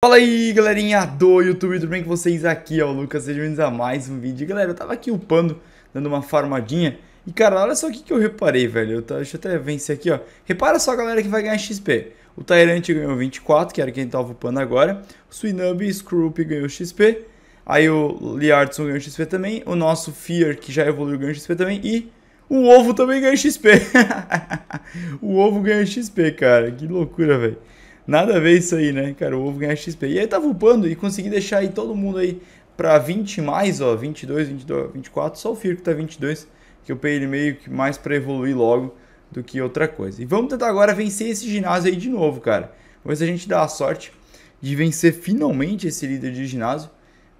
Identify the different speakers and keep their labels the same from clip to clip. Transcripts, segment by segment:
Speaker 1: Fala aí galerinha do YouTube, tudo bem com vocês? Aqui é o Lucas, sejam bem-vindos a mais um vídeo. Galera, eu tava aqui upando, dando uma farmadinha E cara, olha só o que, que eu reparei, velho eu tá, Deixa eu até vencer aqui, ó Repara só a galera que vai ganhar XP O Tyrant ganhou 24, que era quem tava upando agora O Swinub e Scroop ganhou XP Aí o Liardson ganhou XP também O nosso Fear, que já evoluiu, ganhou XP também E o Ovo também ganhou XP O Ovo ganhou XP, cara Que loucura, velho Nada a ver isso aí, né, cara? O ovo ganha XP. E aí tava upando e consegui deixar aí todo mundo aí pra 20 mais, ó. 22, 22, 24. Só o Firco tá 22, que eu peguei ele meio que mais pra evoluir logo do que outra coisa. E vamos tentar agora vencer esse ginásio aí de novo, cara. Vamos ver se a gente dá a sorte de vencer finalmente esse líder de ginásio.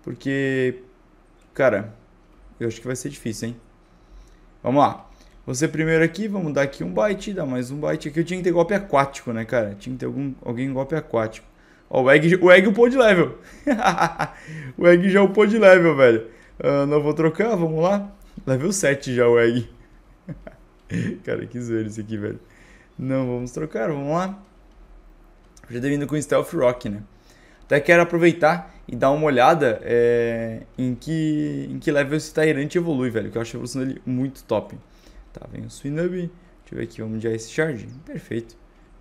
Speaker 1: Porque, cara, eu acho que vai ser difícil, hein? Vamos lá. Você primeiro aqui, vamos dar aqui um byte, dar mais um byte aqui. Eu tinha que ter golpe aquático, né, cara? Tinha que ter algum, alguém golpe aquático. Ó, o Egg, o Egg upou de level. o Egg já upou de level, velho. Uh, não vou trocar, vamos lá. Level 7 já o Egg. cara, que zoeiro isso aqui, velho. Não, vamos trocar, vamos lá. Já ter vindo com Stealth Rock, né? Até quero aproveitar e dar uma olhada é, em, que, em que level esse Tyrant evolui, velho. Que eu acho a evolução dele muito top. Tá, vem o Swinub. Deixa eu ver aqui, vamos de Ice Charge. Perfeito.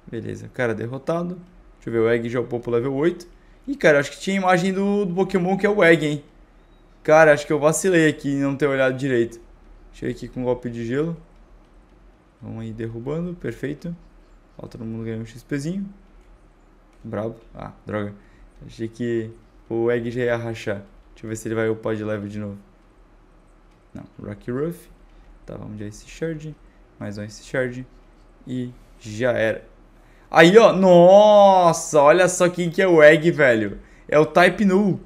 Speaker 1: Beleza, cara derrotado. Deixa eu ver, o Egg já upou pro level 8. Ih, cara, acho que tinha a imagem do, do Pokémon que é o Egg, hein? Cara, acho que eu vacilei aqui em não ter olhado direito. Cheguei aqui com um golpe de gelo. Vamos aí derrubando, perfeito. Ó, todo mundo ganhou um XPzinho. Brabo. Ah, droga. Achei que o Egg já ia rachar. Deixa eu ver se ele vai upar de level de novo. Não, Rocky Ruff tá? Vamos de Ice Shard, mais um Ice Shard e já era. Aí, ó, nossa, olha só quem que é o Egg, velho. É o Type Null.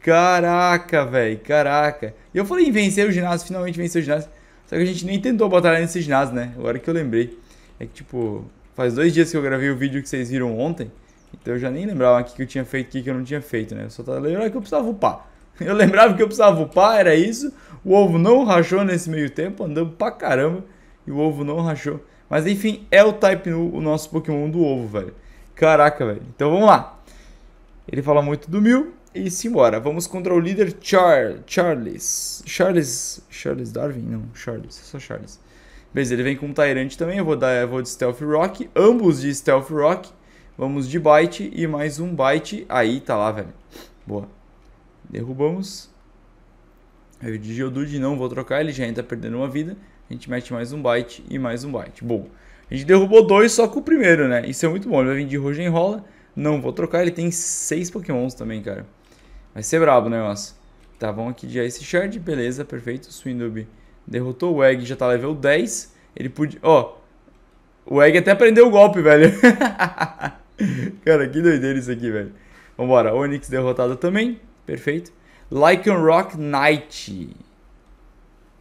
Speaker 1: Caraca, velho, caraca. E eu falei em vencer o ginásio, finalmente vencer o ginásio. Só que a gente nem tentou batalhar nesse ginásio, né? Agora que eu lembrei. É que, tipo, faz dois dias que eu gravei o vídeo que vocês viram ontem. Então eu já nem lembrava o que eu tinha feito e o que eu não tinha feito, né? Eu só tava lembrando que eu precisava upar. Eu lembrava que eu precisava upar, era isso. O ovo não rachou nesse meio tempo, andando pra caramba. E o ovo não rachou. Mas enfim, é o Type no o nosso Pokémon do ovo, velho. Caraca, velho. Então vamos lá. Ele fala muito do Mil e simbora. Vamos contra o líder Char Charles. Charles. Charles Darwin? Não, Charles. Só Charles. Beleza, ele vem com um Tyrant também. Eu vou, dar, eu vou de Stealth Rock. Ambos de Stealth Rock. Vamos de Bite e mais um Bite. Aí, tá lá, velho. Boa. Derrubamos. Aí o Geodude não vou trocar, ele já ainda tá perdendo uma vida. A gente mete mais um byte e mais um byte. Bom, a gente derrubou dois só com o primeiro, né? Isso é muito bom. Ele vai vir de Roger Enrola. Não vou trocar, ele tem seis pokémons também, cara. Vai ser brabo o negócio. Tá, bom, aqui de Ice Shard. Beleza, perfeito. Swindub derrotou o Egg, já tá level 10. Ele podia... Ó, oh, o Egg até aprendeu o golpe, velho. cara, que doideira isso aqui, velho. Vambora, Onix derrotado também. Perfeito? Lycanroc Knight.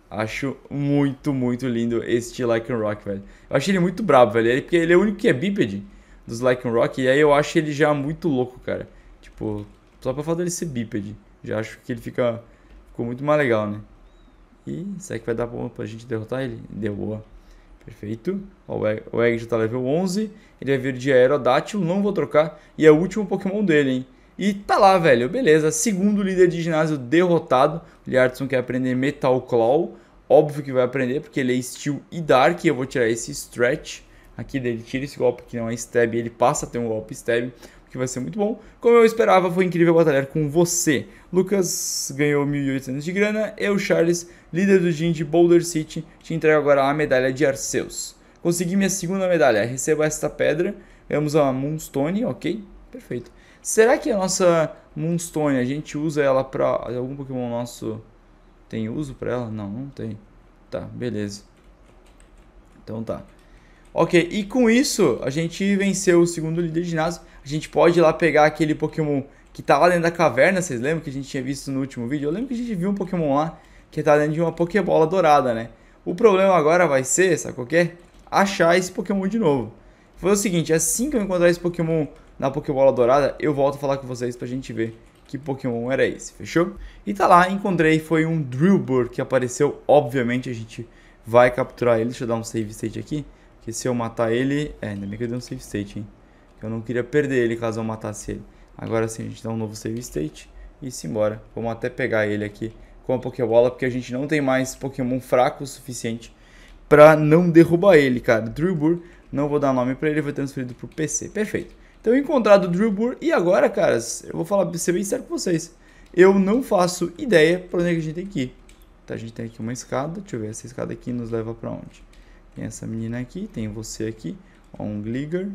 Speaker 1: Acho muito, muito lindo este Lycanroc, velho. Eu acho ele muito brabo, velho. Ele, porque ele é o único que é bípede dos Lycanroc. E aí eu acho ele já muito louco, cara. Tipo, só pra falar dele ser bípede. Já acho que ele fica, ficou muito mais legal, né? E será que vai dar bom pra gente derrotar ele? Deu boa. Perfeito. Ó, o Egg já tá level 11. Ele vai vir de Aerodactyl. Não vou trocar. E é o último Pokémon dele, hein? E tá lá, velho, beleza. Segundo líder de ginásio derrotado. O Liartson quer aprender Metal Claw. Óbvio que vai aprender, porque ele é Steel e Dark. eu vou tirar esse Stretch aqui dele. Tira esse golpe que não é Stab. ele passa a ter um golpe Stab, o que vai ser muito bom. Como eu esperava, foi incrível batalhar com você. Lucas ganhou 1.800 de grana. Eu, Charles, líder do Gin de Boulder City, te entrego agora a medalha de Arceus. Consegui minha segunda medalha. Receba esta pedra. Vamos a Moonstone, ok? Perfeito. Será que a nossa Moonstone, a gente usa ela pra... Algum Pokémon nosso tem uso pra ela? Não, não tem. Tá, beleza. Então tá. Ok, e com isso, a gente venceu o segundo líder de ginásio. A gente pode ir lá pegar aquele Pokémon que tava tá lá dentro da caverna. Vocês lembram que a gente tinha visto no último vídeo? Eu lembro que a gente viu um Pokémon lá que tá dentro de uma Pokébola dourada, né? O problema agora vai ser, sabe qual é? Achar esse Pokémon de novo. Foi o seguinte, assim que eu encontrar esse Pokémon na Pokébola Dourada, eu volto a falar com vocês pra gente ver que Pokémon era esse, fechou? E tá lá, encontrei, foi um Drillbur que apareceu, obviamente a gente vai capturar ele, deixa eu dar um save state aqui, que se eu matar ele, é, ainda bem que eu dei um save state, hein, eu não queria perder ele caso eu matasse ele. Agora sim, a gente dá um novo save state e simbora, vamos até pegar ele aqui com a Pokébola, porque a gente não tem mais Pokémon fraco o suficiente pra não derrubar ele, cara, Drillbur, não vou dar nome pra ele, foi transferido pro PC, perfeito. Então, encontrado o Drew Burr. E agora, cara, eu vou falar, ser bem sério com vocês. Eu não faço ideia para onde é que a gente tem que ir. Tá, a gente tem aqui uma escada. Deixa eu ver, essa escada aqui nos leva para onde? Tem essa menina aqui, tem você aqui. Ó, um Gligger.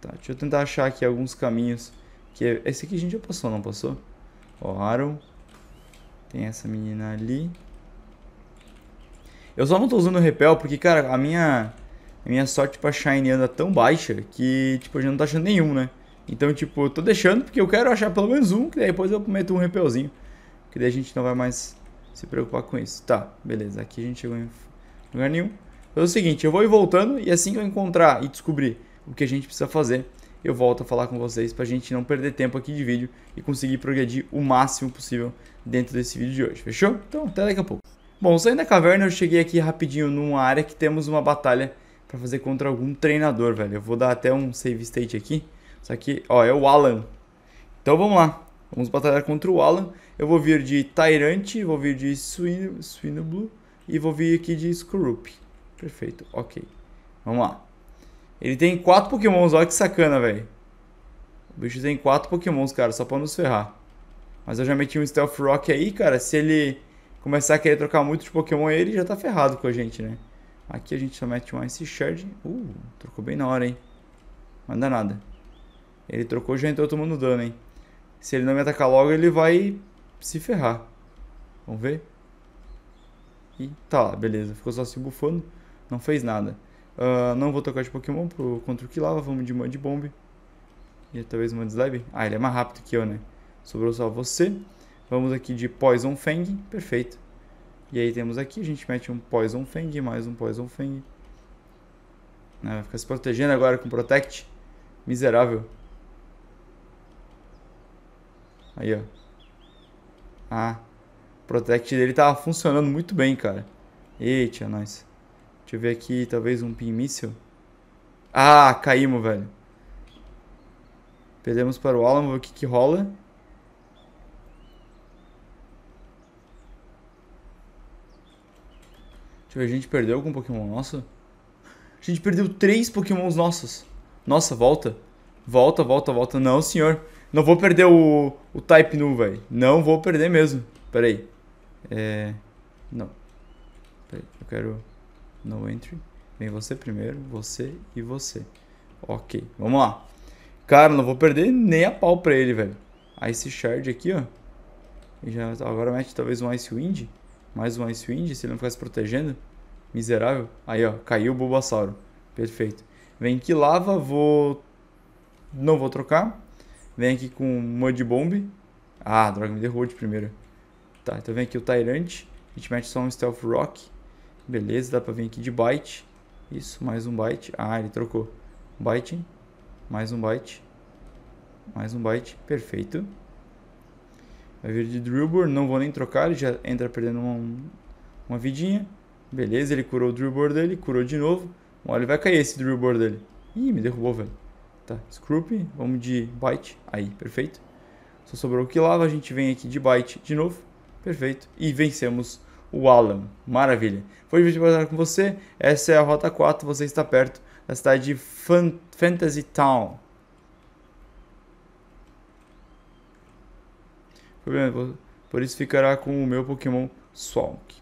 Speaker 1: Tá, deixa eu tentar achar aqui alguns caminhos. Que é... Esse aqui a gente já passou, não passou? Ó, Aron. Tem essa menina ali. Eu só não tô usando o repel porque, cara, a minha... A minha sorte pra tipo, Shine anda tão baixa que, tipo, eu já não tô tá achando nenhum, né? Então, tipo, eu tô deixando porque eu quero achar pelo menos um, que daí depois eu meto um repelzinho. Que daí a gente não vai mais se preocupar com isso. Tá, beleza. Aqui a gente chegou em lugar nenhum. Mas é o seguinte, eu vou ir voltando e assim que eu encontrar e descobrir o que a gente precisa fazer, eu volto a falar com vocês pra gente não perder tempo aqui de vídeo e conseguir progredir o máximo possível dentro desse vídeo de hoje, fechou? Então, até daqui a pouco. Bom, saindo da caverna, eu cheguei aqui rapidinho numa área que temos uma batalha para fazer contra algum treinador, velho. Eu vou dar até um save state aqui. só aqui, ó, é o Alan. Então vamos lá. Vamos batalhar contra o Alan. Eu vou vir de Tyrant, vou vir de Swin Swinblue e vou vir aqui de Scroop Perfeito, ok. Vamos lá. Ele tem quatro pokémons, olha que sacana, velho. O bicho tem quatro pokémons, cara, só pra nos ferrar. Mas eu já meti um Stealth Rock aí, cara. Se ele começar a querer trocar muito de pokémon, ele já tá ferrado com a gente, né? Aqui a gente só mete um Ice Shard. Uh, trocou bem na hora, hein? Mas não dá nada. Ele trocou já entrou tomando dano, hein? Se ele não me atacar logo, ele vai se ferrar. Vamos ver? E tá lá, beleza. Ficou só se bufando. Não fez nada. Uh, não vou tocar de Pokémon pro, contra o Kilava. Vamos de Mud Bomb. E talvez uma Dislime. Ah, ele é mais rápido que eu, né? Sobrou só você. Vamos aqui de Poison Fang. Perfeito. E aí temos aqui, a gente mete um Poison Fang, mais um Poison Fang. Ah, vai ficar se protegendo agora com Protect. Miserável. Aí, ó. Ah, o Protect dele tá funcionando muito bem, cara. Eita, é nós. Deixa eu ver aqui, talvez um Pin Missile. Ah, caímos, velho. Perdemos para o Alamo, o que que rola? Deixa eu ver, a gente perdeu algum Pokémon nosso? A gente perdeu três Pokémons nossos. Nossa, volta. Volta, volta, volta. Não, senhor. Não vou perder o, o Type Nu, velho. Não vou perder mesmo. Pera aí. É... Não. Pera aí. Eu quero... No entry. Vem você primeiro, você e você. Ok, vamos lá. Cara, não vou perder nem a pau pra ele, velho. Ice Shard aqui, ó. Já, agora mete talvez um Ice Wind. Mais um Wind. se ele não ficar se protegendo. Miserável. Aí, ó, caiu o Bulbasauro. Perfeito. Vem aqui lava, vou... Não vou trocar. Vem aqui com Mud Bomb. Ah, droga, me derrubou de primeira. Tá, então vem aqui o Tyrant. A gente mete só um Stealth Rock. Beleza, dá pra vir aqui de Bite. Isso, mais um Bite. Ah, ele trocou. Bite. Mais um Bite. Mais um Bite. Perfeito. Vai vir de Drillboard, não vou nem trocar, ele já entra perdendo uma, uma vidinha. Beleza, ele curou o Drillboard dele, curou de novo. Olha, ele vai cair esse Drillboard dele. Ih, me derrubou, velho. Tá, Scroop, vamos de Bite. Aí, perfeito. Só sobrou o Kilava, a gente vem aqui de Bite de novo. Perfeito. E vencemos o Alan. Maravilha. Foi divertido estar com você. Essa é a Rota 4, você está perto da cidade de Fan Fantasy Town. Tá por isso ficará com o meu Pokémon Swalk.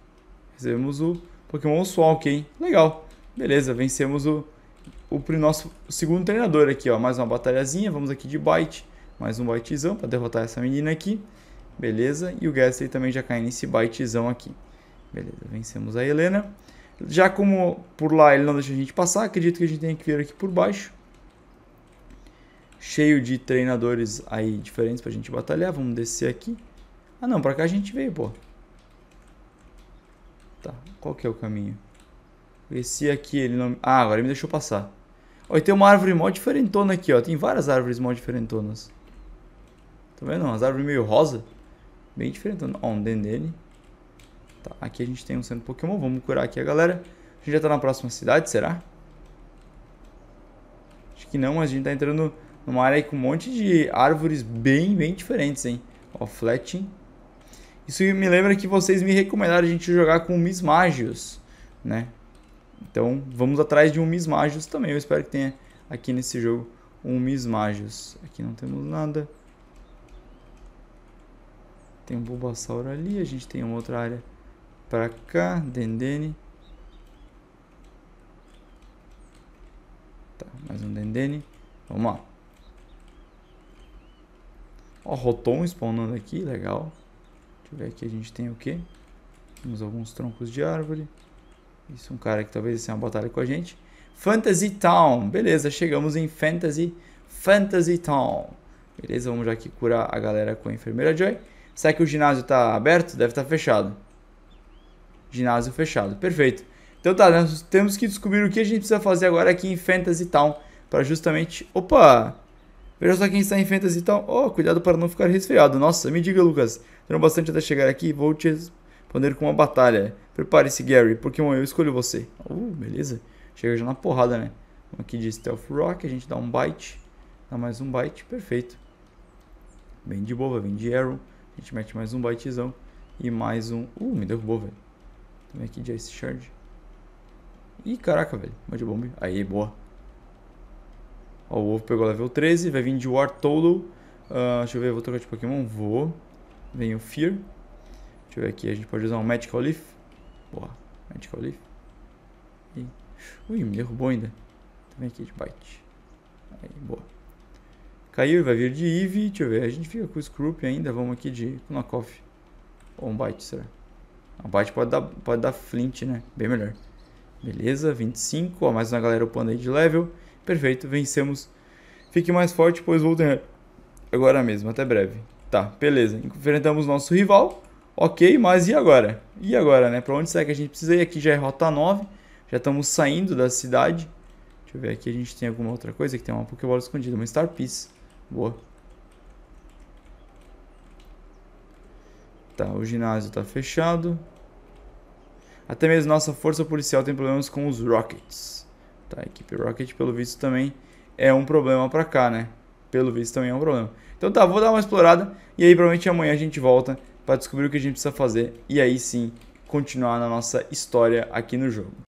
Speaker 1: Recebemos o Pokémon Swalk, hein? Legal. Beleza, vencemos o, o, o nosso segundo treinador aqui, ó. Mais uma batalhazinha, vamos aqui de Bite. Mais um Bitezão para derrotar essa menina aqui. Beleza, e o Gastly também já cai nesse Bitezão aqui. Beleza, vencemos a Helena. Já como por lá ele não deixa a gente passar, acredito que a gente tem que vir aqui por baixo cheio de treinadores aí diferentes pra gente batalhar. Vamos descer aqui. Ah, não, pra cá a gente veio, pô. Tá, qual que é o caminho? Esse aqui, ele não... Ah, agora ele me deixou passar. Ó, e tem uma árvore mó diferentona aqui, ó. Tem várias árvores mó diferentonas. Tá vendo? Umas árvores meio rosa. Bem diferentona. Ó, um dendene. Tá, aqui a gente tem um centro Pokémon. Vamos curar aqui a galera. A gente já tá na próxima cidade, será? Acho que não, mas a gente tá entrando uma área com um monte de árvores bem, bem diferentes, hein? Ó, fletching. Isso me lembra que vocês me recomendaram a gente jogar com Mismagios, né? Então, vamos atrás de um Mismagios também. Eu espero que tenha aqui nesse jogo um Mismagios. Aqui não temos nada. Tem um Bulbasauro ali. A gente tem uma outra área pra cá. Dendene. Tá, mais um Dendene. Vamos lá. Ó, Rotom spawnando aqui, legal. Deixa eu ver aqui, a gente tem o quê? Temos alguns troncos de árvore. Isso é um cara que talvez seja assim, uma batalha com a gente. Fantasy Town, beleza, chegamos em Fantasy, Fantasy Town. Beleza, vamos já aqui curar a galera com a enfermeira Joy. Será que o ginásio está aberto? Deve estar tá fechado. Ginásio fechado, perfeito. Então tá, nós temos que descobrir o que a gente precisa fazer agora aqui em Fantasy Town. Para justamente... Opa! Veja só quem está em fantasy e tal. Oh, cuidado para não ficar resfriado. Nossa, me diga, Lucas. Terão bastante até chegar aqui. Vou te responder com uma batalha. Prepare-se, Gary. Pokémon, eu escolho você. Uh, beleza. Chega já na porrada, né? Vamos aqui de Stealth Rock. A gente dá um bite. Dá mais um bite. Perfeito. Vem de boa, vem de Arrow. A gente mete mais um bitezão. E mais um... Uh, me derrubou, velho. Também aqui de Ice Shard. Ih, caraca, velho. Mande bomba. Aí, boa. Ó, o ovo pegou level 13, vai vir de War Tolo. Uh, ah, deixa eu ver, vou trocar de Pokémon? Vou. Vem o Fear. Deixa eu ver aqui, a gente pode usar um Magical Leaf. Boa, Magical Leaf. E... Ui, me derrubou ainda. Vem aqui de Bite. Aí, boa. Caiu, vai vir de Eve. Deixa eu ver, a gente fica com o Scroop ainda. Vamos aqui de Knockoff. Ou um Bite, será? Ah, um Bite pode dar, pode dar Flint, né? Bem melhor. Beleza, 25. Ó, mais uma galera upando aí de level. Perfeito, vencemos. Fique mais forte, pois vou ganhar. Agora mesmo, até breve. Tá, beleza. Enfrentamos nosso rival. Ok, mas e agora? E agora, né? Pra onde será que a gente precisa ir? Aqui já é rota 9. Já estamos saindo da cidade. Deixa eu ver aqui, a gente tem alguma outra coisa. que tem uma Pokébola escondida, uma Star Piece. Boa. Tá, o ginásio tá fechado. Até mesmo nossa força policial tem problemas com os Rockets. Tá, a equipe Rocket, pelo visto, também é um problema para cá, né? Pelo visto, também é um problema. Então tá, vou dar uma explorada e aí provavelmente amanhã a gente volta para descobrir o que a gente precisa fazer e aí sim continuar na nossa história aqui no jogo.